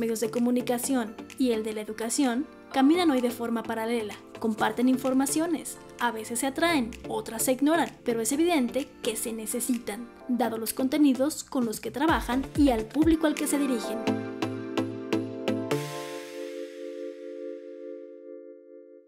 medios de comunicación y el de la educación caminan hoy de forma paralela, comparten informaciones, a veces se atraen, otras se ignoran, pero es evidente que se necesitan, dado los contenidos con los que trabajan y al público al que se dirigen.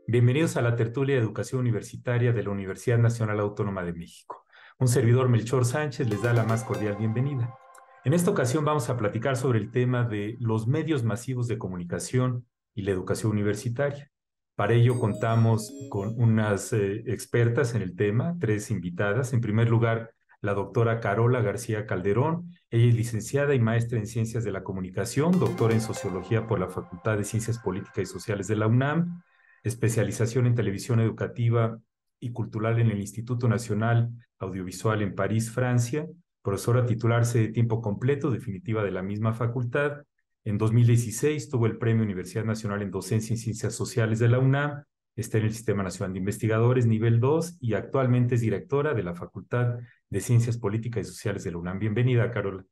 Bienvenidos a la tertulia de educación universitaria de la Universidad Nacional Autónoma de México. Un servidor Melchor Sánchez les da la más cordial bienvenida. En esta ocasión vamos a platicar sobre el tema de los medios masivos de comunicación y la educación universitaria. Para ello contamos con unas eh, expertas en el tema, tres invitadas. En primer lugar, la doctora Carola García Calderón. Ella es licenciada y maestra en Ciencias de la Comunicación, doctora en Sociología por la Facultad de Ciencias Políticas y Sociales de la UNAM, especialización en televisión educativa y cultural en el Instituto Nacional Audiovisual en París, Francia, profesora titularse de tiempo completo, definitiva de la misma facultad. En 2016 tuvo el Premio Universidad Nacional en Docencia y Ciencias Sociales de la UNAM, está en el Sistema Nacional de Investigadores nivel 2 y actualmente es directora de la Facultad de Ciencias Políticas y Sociales de la UNAM. Bienvenida, Carola.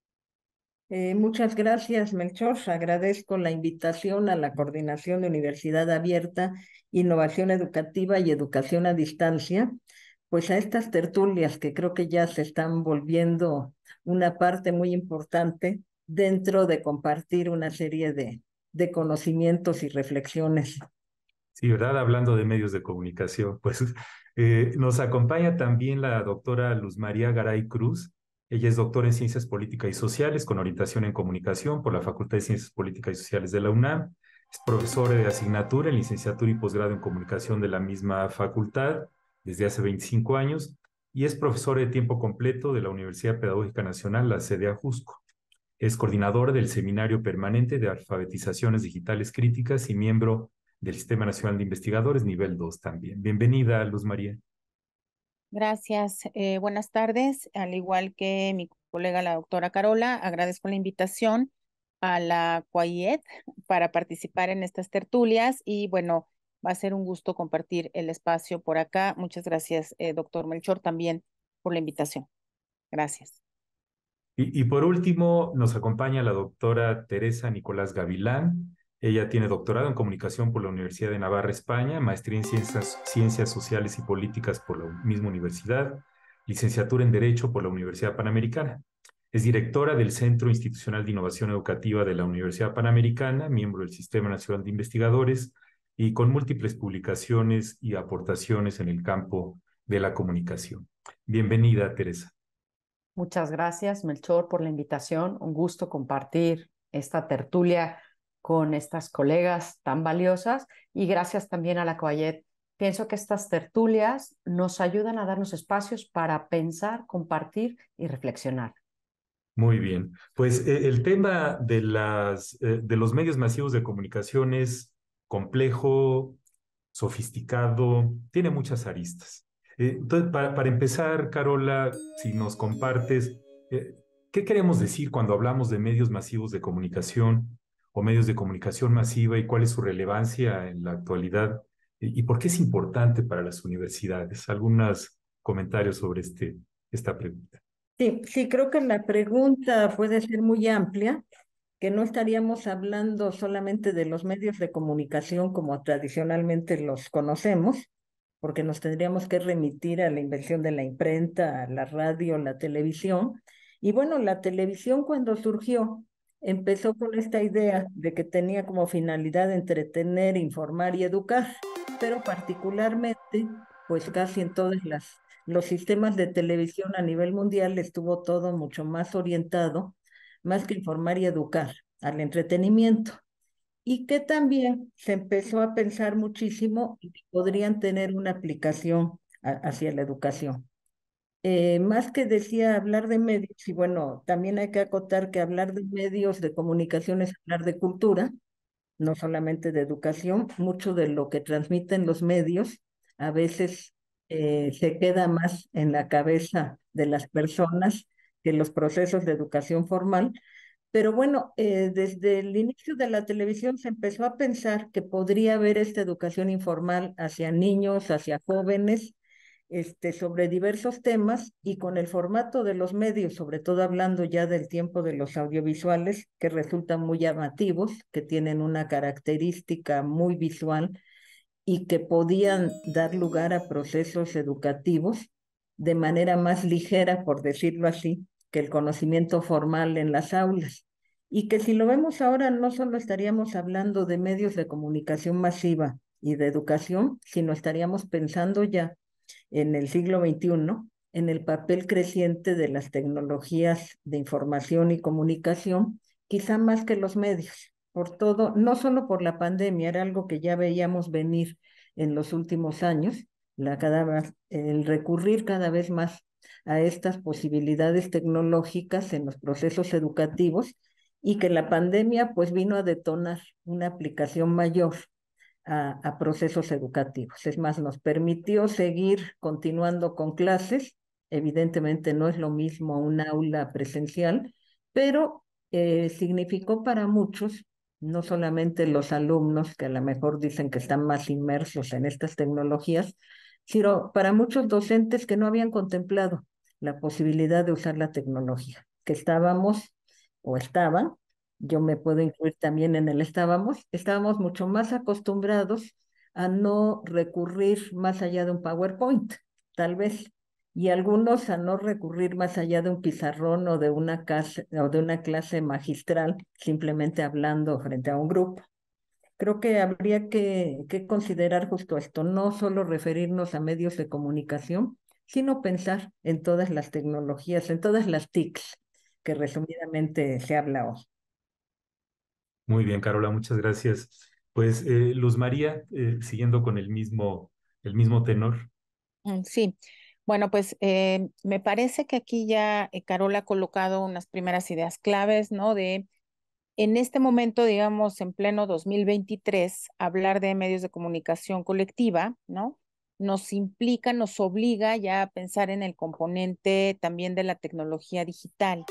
Eh, muchas gracias, Melchor. Agradezco la invitación a la coordinación de Universidad Abierta, Innovación Educativa y Educación a Distancia pues a estas tertulias que creo que ya se están volviendo una parte muy importante dentro de compartir una serie de, conocimientos y reflexiones. Sí, ¿verdad? Hablando de medios de comunicación, pues eh, nos acompaña también la doctora Luz María Garay Cruz. Ella es doctora en Ciencias Políticas y Sociales con orientación en comunicación por la Facultad de Ciencias Políticas y Sociales de la UNAM. Es profesora de asignatura en licenciatura y posgrado en comunicación de la misma facultad desde hace 25 años y es profesor de tiempo completo de la Universidad Pedagógica Nacional, la sede Ajusco. Es coordinador del Seminario Permanente de Alfabetizaciones Digitales Críticas y miembro del Sistema Nacional de Investigadores, nivel 2 también. Bienvenida, Luz María. Gracias. Eh, buenas tardes. Al igual que mi colega, la doctora Carola, agradezco la invitación a la CUAIET para participar en estas tertulias y bueno, Va a ser un gusto compartir el espacio por acá. Muchas gracias, eh, doctor Melchor, también por la invitación. Gracias. Y, por último, nos acompaña la doctora Teresa Nicolás Gavilán. Ella tiene doctorado en comunicación por la Universidad de Navarra, España, maestría en ciencias sociales y políticas por la misma universidad, licenciatura en Derecho por la Universidad Panamericana. Es directora del Centro Institucional de Innovación Educativa de la Universidad Panamericana, miembro del Sistema Nacional de Investigadores, y con múltiples publicaciones y aportaciones en el campo de la comunicación. Bienvenida, Teresa. Muchas gracias, Melchor, por la invitación. Un gusto compartir esta tertulia con estas colegas tan valiosas y gracias también a la Coayet. Pienso que estas tertulias nos ayudan a darnos espacios para pensar, compartir y reflexionar. Muy bien, pues eh, el tema de, las, eh, de los medios masivos de comunicación es complejo, sofisticado, tiene muchas aristas. Eh, entonces, para, para, empezar, Carola, si nos compartes, eh, ¿qué queremos decir cuando hablamos de medios masivos de comunicación o medios de comunicación masiva y cuál es su relevancia en la actualidad? ¿Y, por qué es importante para las universidades? Algunos comentarios sobre este, esta pregunta. Sí, sí, creo que la pregunta puede ser muy amplia que no estaríamos hablando solamente de los medios de comunicación como tradicionalmente los conocemos, porque nos tendríamos que remitir a la invención de la imprenta, a la radio, la televisión. Y bueno, la televisión cuando surgió empezó con esta idea de que tenía como finalidad entretener, informar y educar, pero particularmente, pues casi en todos los sistemas de televisión a nivel mundial estuvo todo mucho más orientado más que informar y educar, al entretenimiento. Y que también se empezó a pensar muchísimo y podrían tener una aplicación hacia la educación. Eh, más que decía hablar de medios, y bueno, también hay que acotar que hablar de medios de comunicación es hablar de cultura, no solamente de educación, mucho de lo que transmiten los medios a veces eh, se queda más en la cabeza de las personas que los procesos de educación formal. Pero bueno, eh, desde el inicio de la televisión se empezó a pensar que podría haber esta educación informal hacia niños, hacia jóvenes, este, sobre diversos temas y con el formato de los medios, sobre todo hablando ya del tiempo de los audiovisuales, que resultan muy llamativos, que tienen una característica muy visual y que podían dar lugar a procesos educativos de manera más ligera, por decirlo así, que el conocimiento formal en las aulas. Y que si lo vemos ahora, no solo estaríamos hablando de medios de comunicación masiva y de educación, sino estaríamos pensando ya en el siglo XXI, en el papel creciente de las tecnologías de información y comunicación, quizá más que los medios, por todo, no solo por la pandemia, era algo que ya veíamos venir en los últimos años, la el recurrir cada vez más a estas posibilidades tecnológicas en los procesos educativos y que la pandemia pues vino a detonar una aplicación mayor a, procesos educativos. Es más, nos permitió seguir continuando con clases. Evidentemente no es lo mismo un aula presencial, pero eh, significó para muchos no solamente los alumnos que a lo mejor dicen que están más inmersos en estas tecnologías, sino para muchos docentes que no habían contemplado la posibilidad de usar la tecnología, que estábamos o estaban, yo me puedo incluir también en el estábamos, estábamos mucho más acostumbrados a no recurrir más allá de un PowerPoint, tal vez, y algunos a no recurrir más allá de un pizarrón o de una clase, o de una clase magistral, simplemente hablando frente a un grupo. Creo que habría que, que considerar justo esto, no solo referirnos a medios de comunicación, sino pensar en todas las tecnologías, en todas las TICs que resumidamente se habla hoy. Muy bien, Carola, muchas gracias. Pues eh, Luz María, eh, siguiendo con el mismo, el mismo tenor. Mm, sí, bueno, pues eh, me parece que aquí ya Carola ha colocado unas primeras ideas claves, ¿no? De en este momento, digamos, en pleno 2023, hablar de medios de comunicación colectiva, ¿no? nos implica, nos obliga ya a pensar en el componente también de la tecnología digital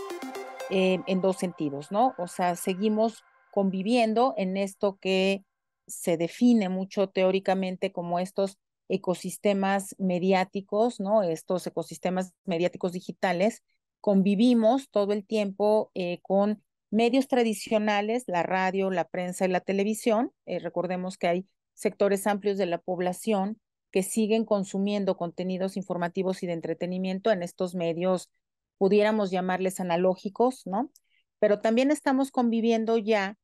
eh, en dos sentidos, ¿no? O sea, seguimos conviviendo en esto que se define mucho teóricamente como estos ecosistemas mediáticos, ¿no? Estos ecosistemas mediáticos digitales, convivimos todo el tiempo eh, con medios tradicionales, la radio, la prensa y la televisión. Eh, recordemos que hay sectores amplios de la población que siguen consumiendo contenidos informativos y de entretenimiento en estos medios, pudiéramos llamarles analógicos, ¿no? Pero también estamos conviviendo ya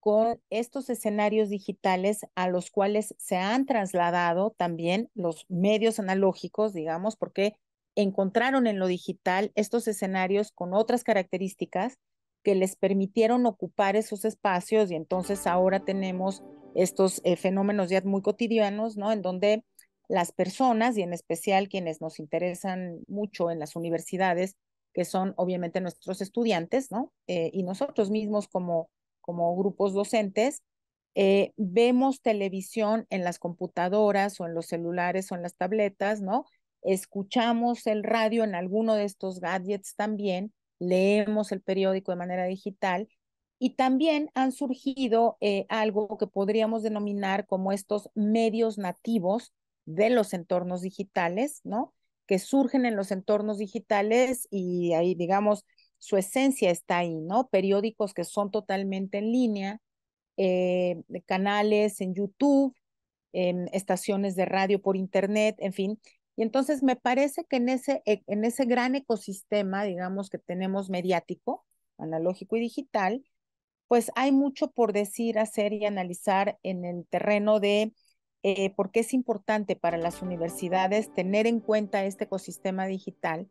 con estos escenarios digitales a los cuales se han trasladado también los medios analógicos, digamos, porque encontraron en lo digital estos escenarios con otras características que les permitieron ocupar esos espacios y entonces ahora tenemos estos eh, fenómenos ya muy cotidianos, ¿no? En donde las personas y en especial quienes nos interesan mucho en las universidades, que son obviamente nuestros estudiantes, ¿no? Eh, y nosotros mismos como, como grupos docentes, eh, vemos televisión en las computadoras o en los celulares o en las tabletas, ¿no? Escuchamos el radio en alguno de estos gadgets también, leemos el periódico de manera digital y también han surgido eh, algo que podríamos denominar como estos medios nativos de los entornos digitales, ¿no? Que surgen en los entornos digitales y ahí, digamos, su esencia está ahí, ¿no? Periódicos que son totalmente en línea, eh, canales en YouTube, en estaciones de radio por Internet, en fin. Y entonces me parece que en ese, e, en ese gran ecosistema, digamos, que tenemos mediático, analógico y digital, pues hay mucho por decir, hacer y analizar en el terreno de eh, porque es importante para las universidades tener en cuenta este ecosistema digital.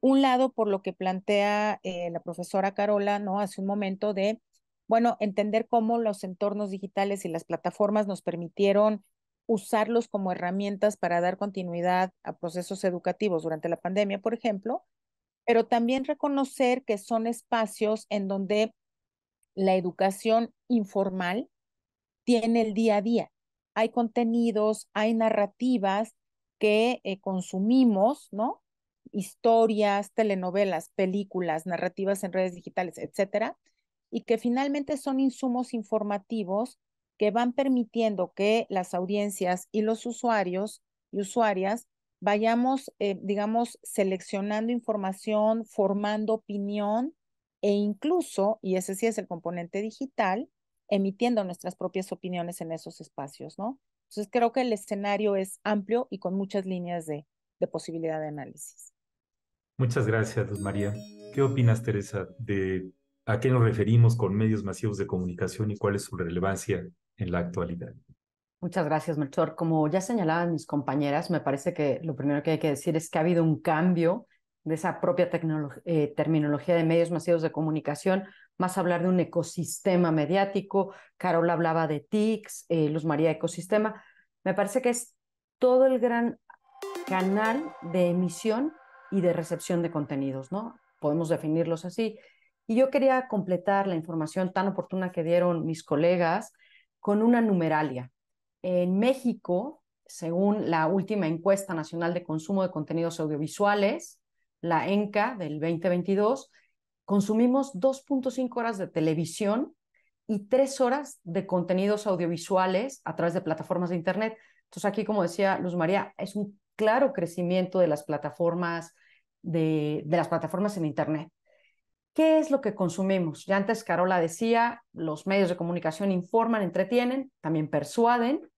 Un lado, por lo que plantea eh, la profesora Carola, ¿no? Hace un momento de, bueno, entender cómo los entornos digitales y las plataformas nos permitieron usarlos como herramientas para dar continuidad a procesos educativos durante la pandemia, por ejemplo, pero también reconocer que son espacios en donde la educación informal tiene el día a día, hay contenidos, hay narrativas que eh, consumimos, ¿no? Historias, telenovelas, películas, narrativas en redes digitales, etcétera, y que finalmente son insumos informativos que van permitiendo que las audiencias y los usuarios y usuarias vayamos, eh, digamos, seleccionando información, formando opinión e incluso, y ese sí es el componente digital, emitiendo nuestras propias opiniones en esos espacios, ¿no? Entonces creo que el escenario es amplio y con muchas líneas de, de posibilidad de análisis. Muchas gracias, María. ¿Qué opinas, Teresa, de a qué nos referimos con medios masivos de comunicación y cuál es su relevancia en la actualidad? Muchas gracias, Melchor. Como ya señalaban mis compañeras, me parece que lo primero que hay que decir es que ha habido un cambio de esa propia eh, terminología de medios masivos de comunicación más hablar de un ecosistema mediático. Carol hablaba de TICS, eh, Luz María Ecosistema. Me parece que es todo el gran canal de emisión y de recepción de contenidos, ¿no? Podemos definirlos así. Y yo quería completar la información tan oportuna que dieron mis colegas con una numeralia. En México, según la última encuesta nacional de consumo de contenidos audiovisuales, la ENCA del 2022, consumimos 2.5 horas de televisión y 3 horas de contenidos audiovisuales a través de plataformas de Internet. Entonces aquí, como decía Luz María, es un claro crecimiento de las plataformas, las plataformas en Internet. ¿Qué es lo que consumimos? Ya antes Carola decía, los medios de comunicación informan, entretienen, también persuaden.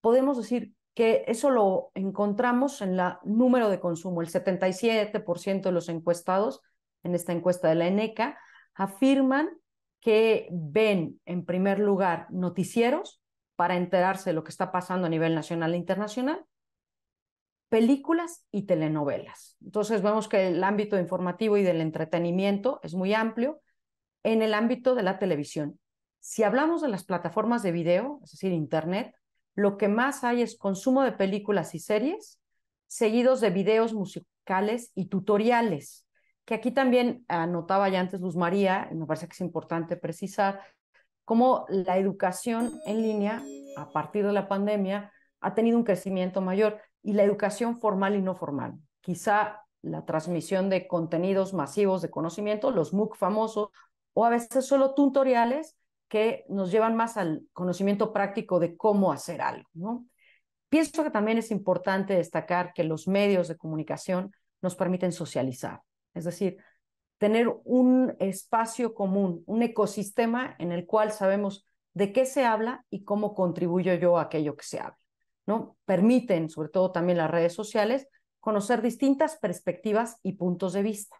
Podemos decir que eso lo encontramos en el número de consumo. El 77% de los encuestados en esta encuesta de la ENECA, afirman que ven en primer lugar noticieros para enterarse de lo que está pasando a nivel nacional e internacional, películas y telenovelas. Entonces vemos que el ámbito informativo y del entretenimiento es muy amplio en el ámbito de la televisión. Si hablamos de las plataformas de video, es decir, Internet, lo que más hay es consumo de películas y series, seguidos de videos musicales y tutoriales que aquí también anotaba ya antes Luz María, y me parece que es importante precisar, cómo la educación en línea a partir de la pandemia ha tenido un crecimiento mayor y la educación formal y no formal. Quizá la transmisión de contenidos masivos de conocimiento, los MOOC famosos, o a veces solo tutoriales que nos llevan más al conocimiento práctico de cómo hacer algo. Pienso que también es importante destacar que los medios de comunicación nos permiten socializar es decir, tener un espacio común, un ecosistema en el cual sabemos de qué se habla y cómo contribuyo yo a aquello que se habla. ¿no? Permiten, sobre todo también las redes sociales, conocer distintas perspectivas y puntos de vista.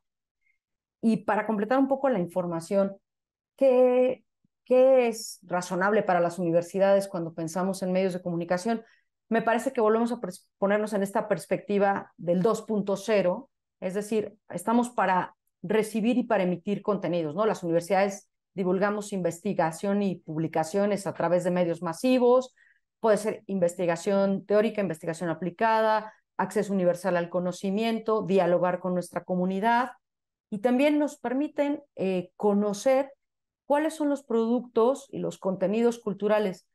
Y para completar un poco la información, ¿qué, qué es razonable para las universidades cuando pensamos en medios de comunicación? Me parece que volvemos a ponernos en esta perspectiva del 2.0 es decir, estamos para recibir y para emitir contenidos, ¿no? Las universidades divulgamos investigación y publicaciones a través de medios masivos, puede ser investigación teórica, investigación aplicada, acceso universal al conocimiento, dialogar con nuestra comunidad y también nos permiten eh, conocer cuáles son los productos y los contenidos culturales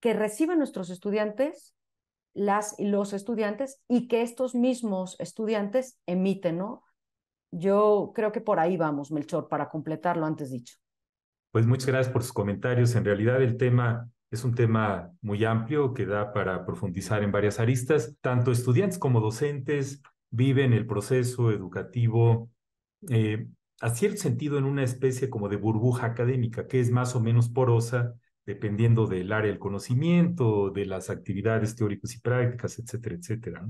que reciben nuestros estudiantes las los estudiantes y que estos mismos estudiantes emiten, ¿no? Yo creo que por ahí vamos, Melchor, para completar lo antes dicho. Pues muchas gracias por sus comentarios. En realidad el tema es un tema muy amplio que da para profundizar en varias aristas. Tanto estudiantes como docentes viven el proceso educativo eh, a cierto sentido en una especie como de burbuja académica que es más o menos porosa dependiendo del área del conocimiento, de las actividades teóricas y prácticas, etcétera, etcétera.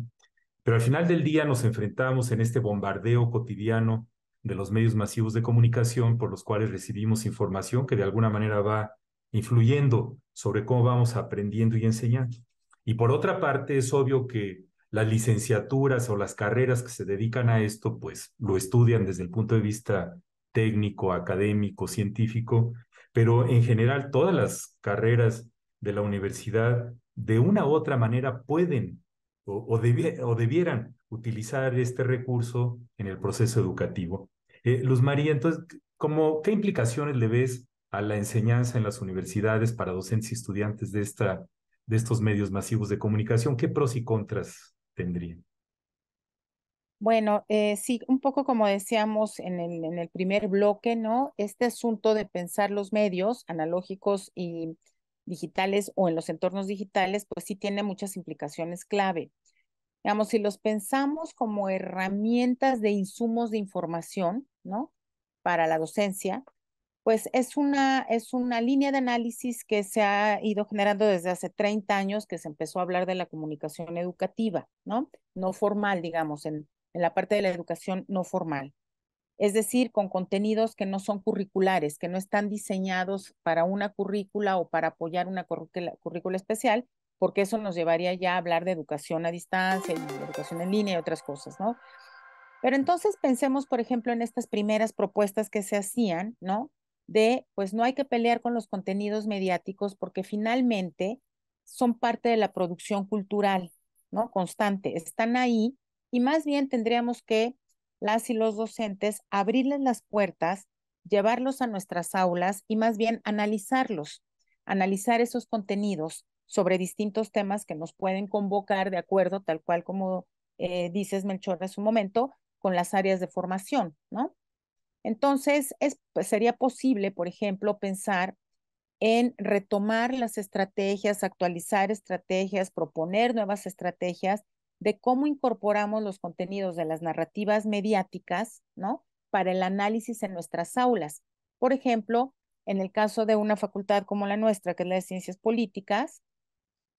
Pero al final del día nos enfrentamos en este bombardeo cotidiano de los medios masivos de comunicación por los cuales recibimos información que de alguna manera va influyendo sobre cómo vamos aprendiendo y enseñando. Y por otra parte, es obvio que las licenciaturas o las carreras que se dedican a esto, pues lo estudian desde el punto de vista técnico, académico, científico, pero en general todas las carreras de la universidad de una u otra manera pueden o, o, debieran utilizar este recurso en el proceso educativo. Eh, Luz María, entonces, ¿qué implicaciones le ves a la enseñanza en las universidades para docentes y estudiantes de, esta, de estos medios masivos de comunicación? ¿Qué pros y contras tendrían? Bueno, eh, sí, un poco como decíamos en el, primer bloque, ¿no? Este asunto de pensar los medios analógicos y digitales o en los entornos digitales, pues sí tiene muchas implicaciones clave. Digamos, si los pensamos como herramientas de insumos de información, ¿no? Para la docencia, pues es una, es una línea de análisis que se ha ido generando desde hace 30 años que se empezó a hablar de la comunicación educativa, ¿no? No formal, digamos, en en la parte de la educación no formal. Es decir, con contenidos que no son curriculares, que no están diseñados para una currícula o para apoyar una currícula, especial, porque eso nos llevaría ya a hablar de educación a distancia, y educación en línea y otras cosas, ¿no? Pero entonces pensemos, por ejemplo, en estas primeras propuestas que se hacían, ¿no? De, pues no hay que pelear con los contenidos mediáticos porque finalmente son parte de la producción cultural, ¿no? Constante, están ahí y más bien tendríamos que las y los docentes abrirles las puertas, llevarlos a nuestras aulas y más bien analizarlos, analizar esos contenidos sobre distintos temas que nos pueden convocar de acuerdo, tal cual como eh, dices Melchor hace su momento, con las áreas de formación, ¿no? Entonces, pues, sería posible, por ejemplo, pensar en retomar las estrategias, actualizar estrategias, proponer nuevas estrategias de cómo incorporamos los contenidos de las narrativas mediáticas, ¿no? Para el análisis en nuestras aulas. Por ejemplo, en el caso de una facultad como la nuestra, que es la de ciencias políticas,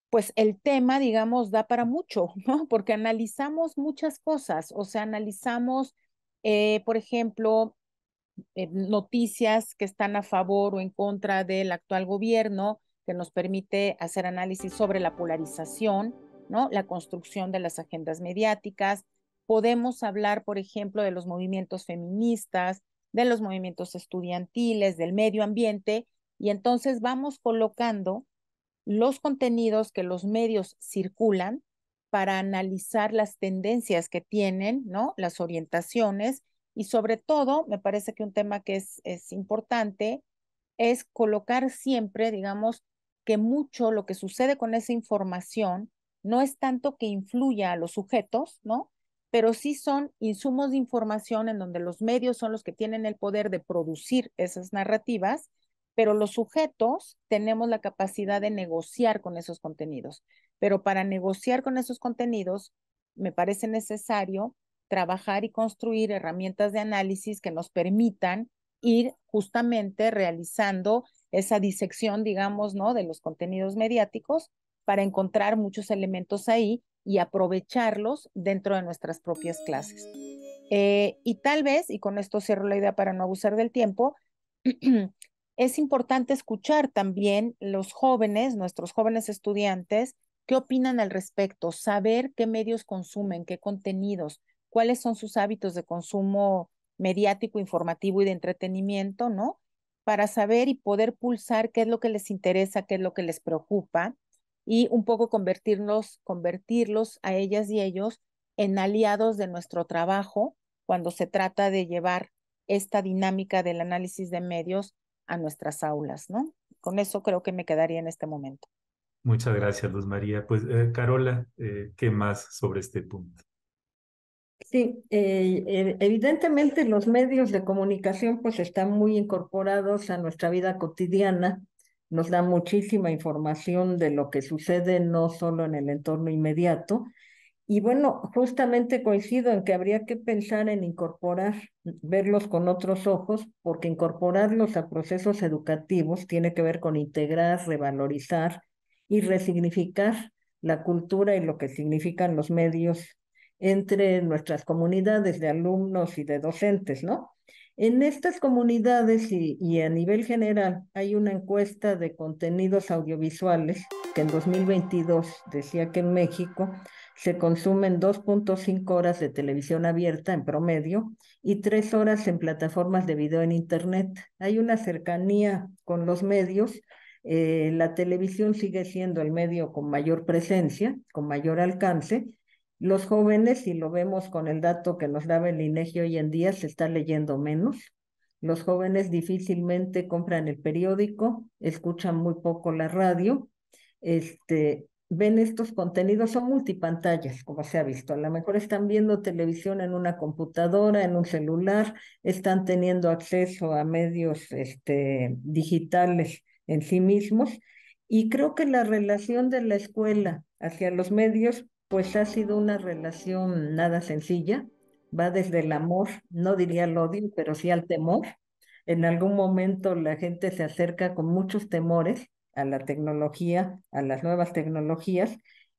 pues el tema, digamos, da para mucho, ¿no? Porque analizamos muchas cosas, o sea, analizamos, eh, por ejemplo, eh, noticias que están a favor o en contra del actual gobierno, que nos permite hacer análisis sobre la polarización, ¿no? La construcción de las agendas mediáticas. Podemos hablar, por ejemplo, de los movimientos feministas, de los movimientos estudiantiles, del medio ambiente, y entonces vamos colocando los contenidos que los medios circulan para analizar las tendencias que tienen, ¿no? Las orientaciones y sobre todo, me parece que un tema que es, es importante es colocar siempre, digamos, que mucho lo que sucede con esa información no es tanto que influya a los sujetos, ¿no? Pero sí son insumos de información en donde los medios son los que tienen el poder de producir esas narrativas, pero los sujetos tenemos la capacidad de negociar con esos contenidos. Pero para negociar con esos contenidos, me parece necesario trabajar y construir herramientas de análisis que nos permitan ir justamente realizando esa disección, digamos, ¿no? De los contenidos mediáticos para encontrar muchos elementos ahí y aprovecharlos dentro de nuestras propias clases. Eh, y tal vez, y con esto cierro la idea para no abusar del tiempo, es importante escuchar también los jóvenes, nuestros jóvenes estudiantes, qué opinan al respecto, saber qué medios consumen, qué contenidos, cuáles son sus hábitos de consumo mediático, informativo y de entretenimiento, ¿no? Para saber y poder pulsar qué es lo que les interesa, qué es lo que les preocupa y un poco convertirnos, convertirlos a ellas y ellos en aliados de nuestro trabajo cuando se trata de llevar esta dinámica del análisis de medios a nuestras aulas, ¿no? Con eso creo que me quedaría en este momento. Muchas gracias, Luz María. Pues, eh, Carola, eh, ¿qué más sobre este punto? Sí, eh, evidentemente los medios de comunicación pues están muy incorporados a nuestra vida cotidiana nos da muchísima información de lo que sucede no solo en el entorno inmediato. Y bueno, justamente coincido en que habría que pensar en incorporar, verlos con otros ojos, porque incorporarlos a procesos educativos tiene que ver con integrar, revalorizar y resignificar la cultura y lo que significan los medios entre nuestras comunidades de alumnos y de docentes, ¿no? En estas comunidades y, a nivel general hay una encuesta de contenidos audiovisuales que en 2022 decía que en México se consumen 2.5 horas de televisión abierta en promedio y 3 horas en plataformas de video en Internet. Hay una cercanía con los medios. Eh, la televisión sigue siendo el medio con mayor presencia, con mayor alcance, los jóvenes, si lo vemos con el dato que nos daba el INEGI hoy en día, se está leyendo menos. Los jóvenes difícilmente compran el periódico, escuchan muy poco la radio, este, ven estos contenidos, son multipantallas, como se ha visto. A lo mejor están viendo televisión en una computadora, en un celular, están teniendo acceso a medios este, digitales en sí mismos. Y creo que la relación de la escuela hacia los medios pues ha sido una relación nada sencilla, va desde el amor, no diría el odio, pero sí al temor. En algún momento la gente se acerca con muchos temores a la tecnología, a las nuevas tecnologías,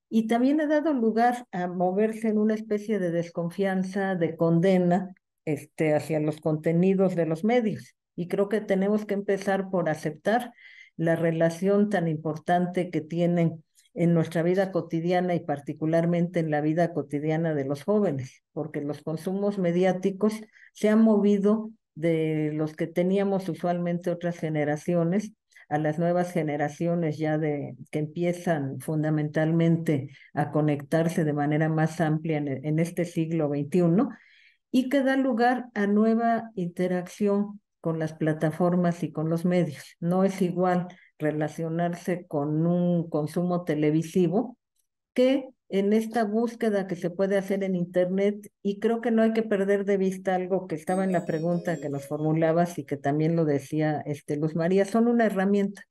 y también ha dado lugar a moverse en una especie de desconfianza, de condena este, hacia los contenidos de los medios. Y creo que tenemos que empezar por aceptar la relación tan importante que tienen en nuestra vida cotidiana y particularmente en la vida cotidiana de los jóvenes, porque los consumos mediáticos se han movido de los que teníamos usualmente otras generaciones a las nuevas generaciones ya de que empiezan fundamentalmente a conectarse de manera más amplia en, este siglo XXI y que da lugar a nueva interacción con las plataformas y con los medios. No es igual relacionarse con un consumo televisivo, que en esta búsqueda que se puede hacer en Internet, y creo que no hay que perder de vista algo que estaba en la pregunta que nos formulabas y que también lo decía este, Luz María, son una herramienta.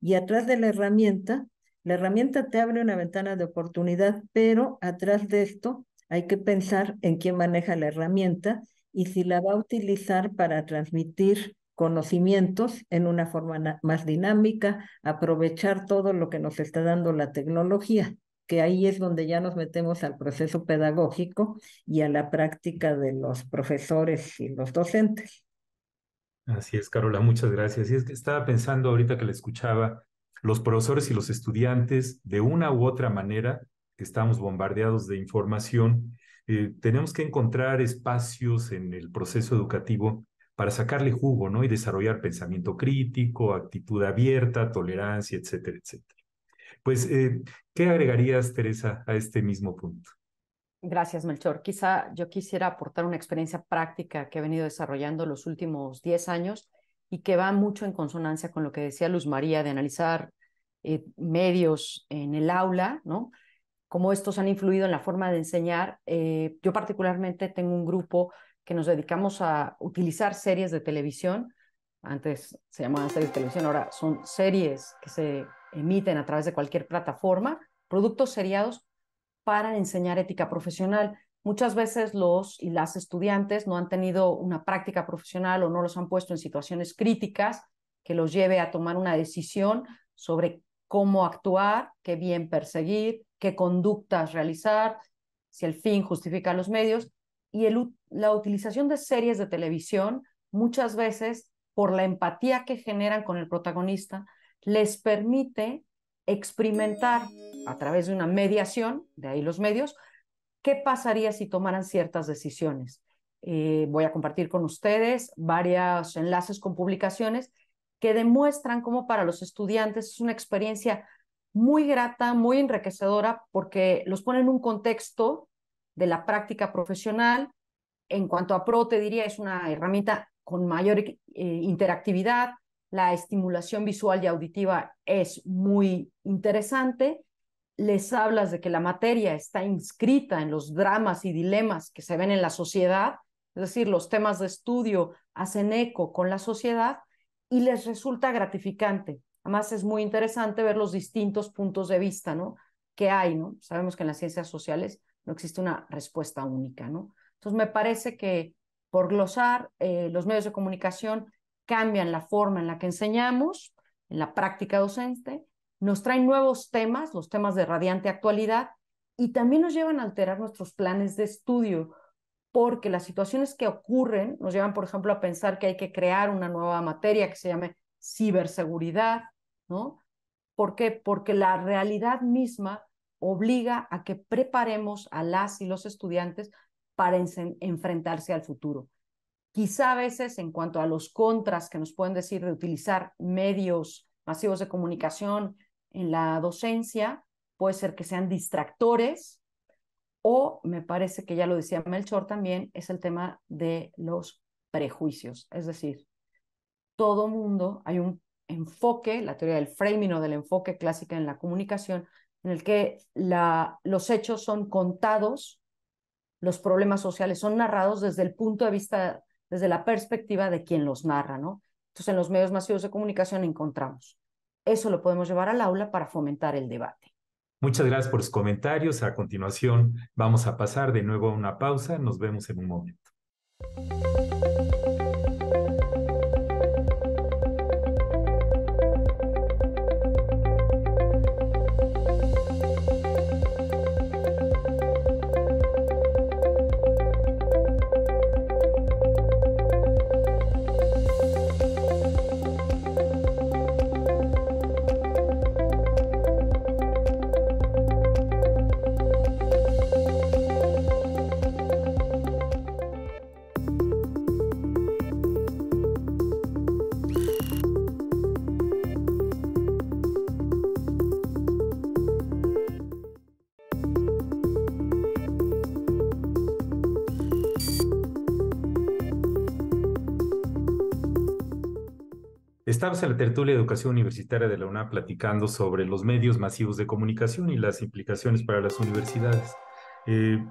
Y atrás de la herramienta, la herramienta te abre una ventana de oportunidad, pero atrás de esto hay que pensar en quién maneja la herramienta y si la va a utilizar para transmitir conocimientos en una forma más dinámica, aprovechar todo lo que nos está dando la tecnología, que ahí es donde ya nos metemos al proceso pedagógico y a la práctica de los profesores y los docentes. Así es, Carola, muchas gracias. Y es que estaba pensando ahorita que la escuchaba, los profesores y los estudiantes, de una u otra manera, que estamos bombardeados de información, eh, tenemos que encontrar espacios en el proceso educativo para sacarle jugo, ¿no? Y desarrollar pensamiento crítico, actitud abierta, tolerancia, etcétera, etcétera. Pues, eh, ¿qué agregarías, Teresa, a este mismo punto? Gracias, Melchor. Quizá yo quisiera aportar una experiencia práctica que he venido desarrollando los últimos 10 años y que va mucho en consonancia con lo que decía Luz María de analizar eh, medios en el aula, ¿no? Cómo estos han influido en la forma de enseñar. Eh, yo particularmente tengo un grupo que nos dedicamos a utilizar series de televisión. Antes se llamaban series de televisión, ahora son series que se emiten a través de cualquier plataforma, productos seriados para enseñar ética profesional. Muchas veces los y las estudiantes no han tenido una práctica profesional o no los han puesto en situaciones críticas que los lleve a tomar una decisión sobre cómo actuar, qué bien perseguir, qué conductas realizar, si el fin justifica los medios. Y el, la utilización de series de televisión muchas veces por la empatía que generan con el protagonista, les permite experimentar a través de una mediación, de ahí los medios, qué pasaría si tomaran ciertas decisiones. Eh, voy a compartir con ustedes varios enlaces con publicaciones que demuestran cómo para los estudiantes es una experiencia muy grata, muy enriquecedora, porque los pone en un contexto de la práctica profesional, en cuanto a Pro, te diría, es una herramienta con mayor eh, interactividad, la estimulación visual y auditiva es muy interesante, les hablas de que la materia está inscrita en los dramas y dilemas que se ven en la sociedad, es decir, los temas de estudio hacen eco con la sociedad y les resulta gratificante. Además, es muy interesante ver los distintos puntos de vista ¿no? que hay. ¿no? Sabemos que en las ciencias sociales no existe una respuesta única. ¿no? Entonces, me parece que, por glosar, eh, los medios de comunicación cambian la forma en la que enseñamos, en la práctica docente, nos traen nuevos temas, los temas de radiante actualidad, y también nos llevan a alterar nuestros planes de estudio, porque las situaciones que ocurren nos llevan, por ejemplo, a pensar que hay que crear una nueva materia que se llame ciberseguridad, ¿no? ¿Por qué? Porque la realidad misma obliga a que preparemos a las y los estudiantes para enfrentarse al futuro. Quizá a veces en cuanto a los contras que nos pueden decir de utilizar medios masivos de comunicación en la docencia, puede ser que sean distractores o, me parece que ya lo decía Melchor también, es el tema de los prejuicios. Es decir, todo mundo, hay un enfoque, la teoría del framing o del enfoque clásico en la comunicación, en el que la, los hechos son contados los problemas sociales, son narrados desde el punto de vista, desde la perspectiva de quien los narra, ¿no? Entonces, en los medios masivos de comunicación encontramos. Eso lo podemos llevar al aula para fomentar el debate. Muchas gracias por sus comentarios. A continuación, vamos a pasar de nuevo a una pausa. Nos vemos en un momento. a la tertulia de educación universitaria de la UNAM platicando sobre los medios masivos de comunicación y las implicaciones para las universidades. Eh,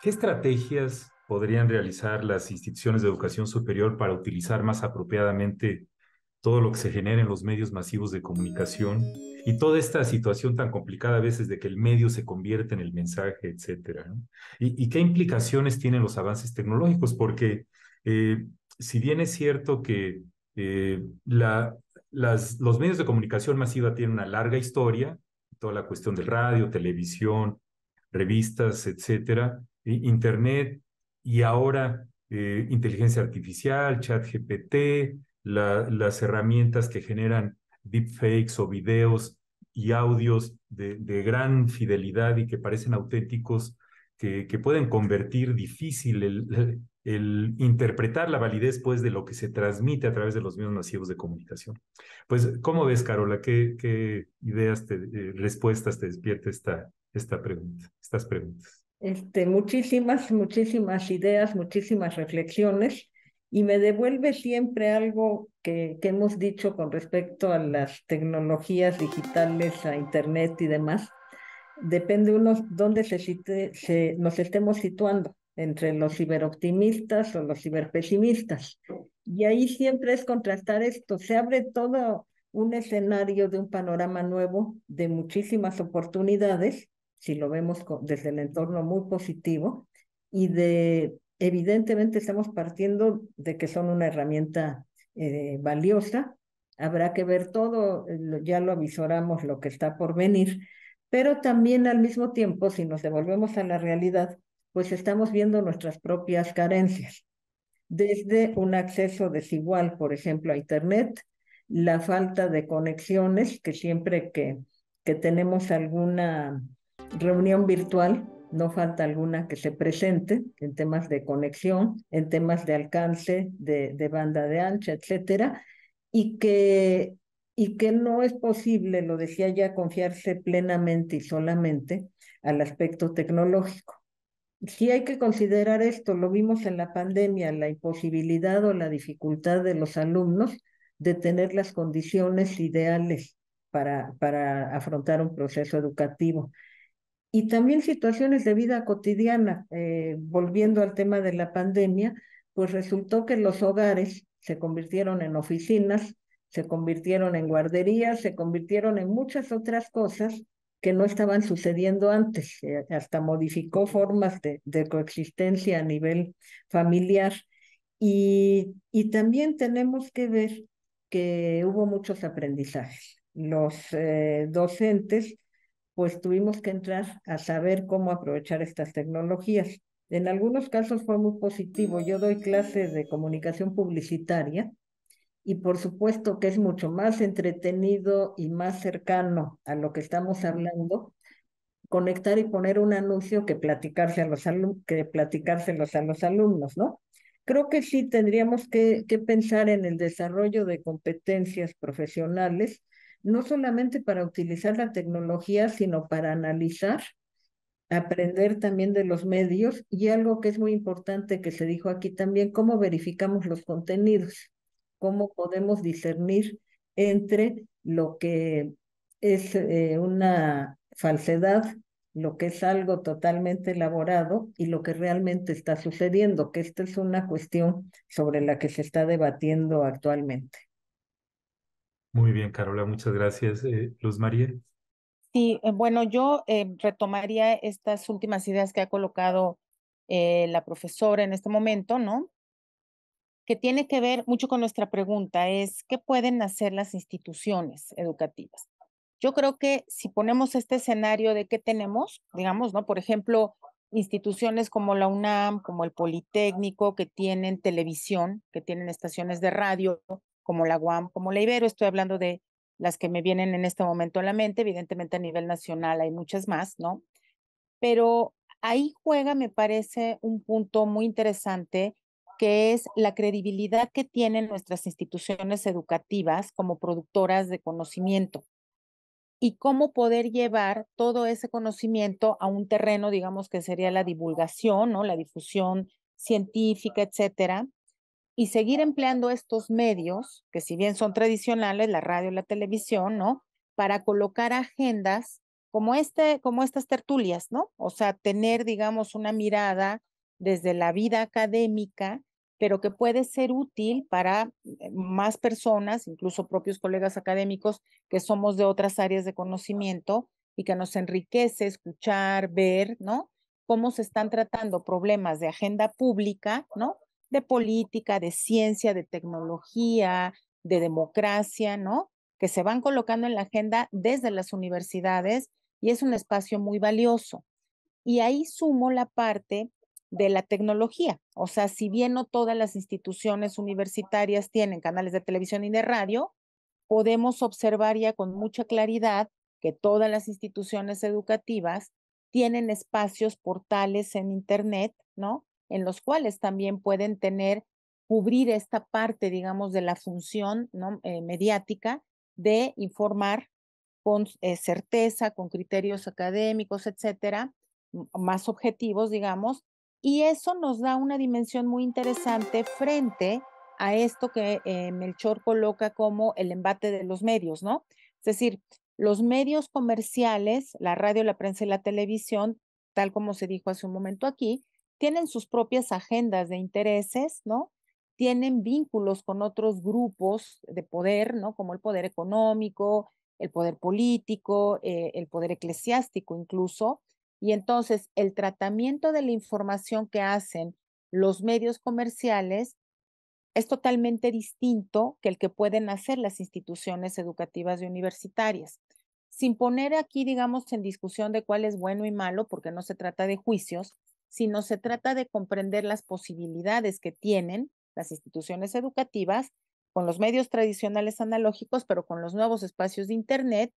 ¿Qué estrategias podrían realizar las instituciones de educación superior para utilizar más apropiadamente todo lo que se genera en los medios masivos de comunicación y toda esta situación tan complicada a veces de que el medio se convierte en el mensaje, etcétera. ¿Y, qué implicaciones tienen los avances tecnológicos? Porque eh, si bien es cierto que eh, la, los medios de comunicación masiva tienen una larga historia, toda la cuestión de radio, televisión, revistas, etcétera, e internet y ahora eh, inteligencia artificial, chat GPT, las herramientas que generan deepfakes o videos y audios de, gran fidelidad y que parecen auténticos, que, que pueden convertir difícil el, el interpretar la validez pues de lo que se transmite a través de los medios masivos de comunicación. Pues, ¿cómo ves, Carola? ¿Qué, ideas, te, eh, respuestas te despierta esta, esta pregunta, estas preguntas? Este, muchísimas, muchísimas ideas, muchísimas reflexiones y me devuelve siempre algo que, que hemos dicho con respecto a las tecnologías digitales, a Internet y demás. Depende unos dónde se, se, nos estemos situando entre los ciberoptimistas o los ciberpesimistas. Y ahí siempre es contrastar esto. Se abre todo un escenario de un panorama nuevo, de muchísimas oportunidades, si lo vemos desde el entorno muy positivo, y de, evidentemente estamos partiendo de que son una herramienta eh, valiosa. Habrá que ver todo, ya lo avisoramos lo que está por venir, pero también al mismo tiempo, si nos devolvemos a la realidad, pues estamos viendo nuestras propias carencias. Desde un acceso desigual, por ejemplo, a Internet, la falta de conexiones, que siempre que, que tenemos alguna reunión virtual, no falta alguna que se presente en temas de conexión, en temas de alcance de, de banda de ancha, etcétera, y que, y que no es posible, lo decía ya, confiarse plenamente y solamente al aspecto tecnológico sí hay que considerar esto, lo vimos en la pandemia, la imposibilidad o la dificultad de los alumnos de tener las condiciones ideales para, para afrontar un proceso educativo. Y también situaciones de vida cotidiana, eh, volviendo al tema de la pandemia, pues resultó que los hogares se convirtieron en oficinas, se convirtieron en guarderías, se convirtieron en muchas otras cosas que no estaban sucediendo antes, eh, hasta modificó formas de, coexistencia a nivel familiar. Y, también tenemos que ver que hubo muchos aprendizajes. Los eh, docentes, pues tuvimos que entrar a saber cómo aprovechar estas tecnologías. En algunos casos fue muy positivo. Yo doy clases de comunicación publicitaria y por supuesto que es mucho más entretenido y más cercano a lo que estamos hablando conectar y poner un anuncio que platicarse a los que platicárselos a los alumnos, ¿no? Creo que sí tendríamos que, que pensar en el desarrollo de competencias profesionales, no solamente para utilizar la tecnología, sino para analizar, aprender también de los medios y algo que es muy importante que se dijo aquí también, cómo verificamos los contenidos cómo podemos discernir entre lo que es eh, una falsedad, lo que es algo totalmente elaborado y lo que realmente está sucediendo, que esta es una cuestión sobre la que se está debatiendo actualmente. Muy bien, Carola, muchas gracias. Eh, Luz María. Sí, eh, bueno, yo retomaría estas últimas ideas que ha colocado la profesora en este momento, ¿no? que tiene que ver mucho con nuestra pregunta, es ¿qué pueden hacer las instituciones educativas? Yo creo que si ponemos este escenario de qué tenemos, digamos, ¿no? Por ejemplo, instituciones como la UNAM, como el Politécnico, que tienen televisión, que tienen estaciones de radio, como la UAM, como la Ibero, estoy hablando de las que me vienen en este momento a la mente, evidentemente a nivel nacional hay muchas más, ¿no? Pero ahí juega, me parece, un punto muy interesante que es la credibilidad que tienen nuestras instituciones educativas como productoras de conocimiento y cómo poder llevar todo ese conocimiento a un terreno, digamos, que sería la divulgación, ¿no? la difusión científica, etcétera, y seguir empleando estos medios, que si bien son tradicionales, la radio, la televisión, Para colocar agendas como, este, como estas tertulias, ¿no? O sea, tener, digamos, una mirada desde la vida académica pero que puede ser útil para eh, más personas, incluso propios colegas académicos que somos de otras áreas de conocimiento y que nos enriquece escuchar, ver, ¿no? Cómo se están tratando problemas de agenda pública, ¿no? De política, de ciencia, de tecnología, de democracia, ¿no? Que se van colocando en la agenda desde las universidades y es un espacio muy valioso. Y ahí sumo la parte de la tecnología. O sea, si bien no todas las instituciones universitarias tienen canales de televisión y de radio, podemos observar ya con mucha claridad que todas las instituciones educativas tienen espacios, portales en Internet, ¿no? En los cuales también pueden tener, cubrir esta parte, digamos, de la función eh, mediática de informar con eh, certeza, con criterios académicos, etcétera, más objetivos, digamos, y eso nos da una dimensión muy interesante frente a esto que eh, Melchor coloca como el embate de los medios, ¿no? Es decir, los medios comerciales, la radio, la prensa y la televisión, tal como se dijo hace un momento aquí, tienen sus propias agendas de intereses, ¿no? Tienen vínculos con otros grupos de poder, ¿no? Como el poder económico, el poder político, eh, el poder eclesiástico incluso, y entonces el tratamiento de la información que hacen los medios comerciales es totalmente distinto que el que pueden hacer las instituciones educativas y universitarias. Sin poner aquí, digamos, en discusión de cuál es bueno y malo, porque no se trata de juicios, sino se trata de comprender las posibilidades que tienen las instituciones educativas con los medios tradicionales analógicos, pero con los nuevos espacios de Internet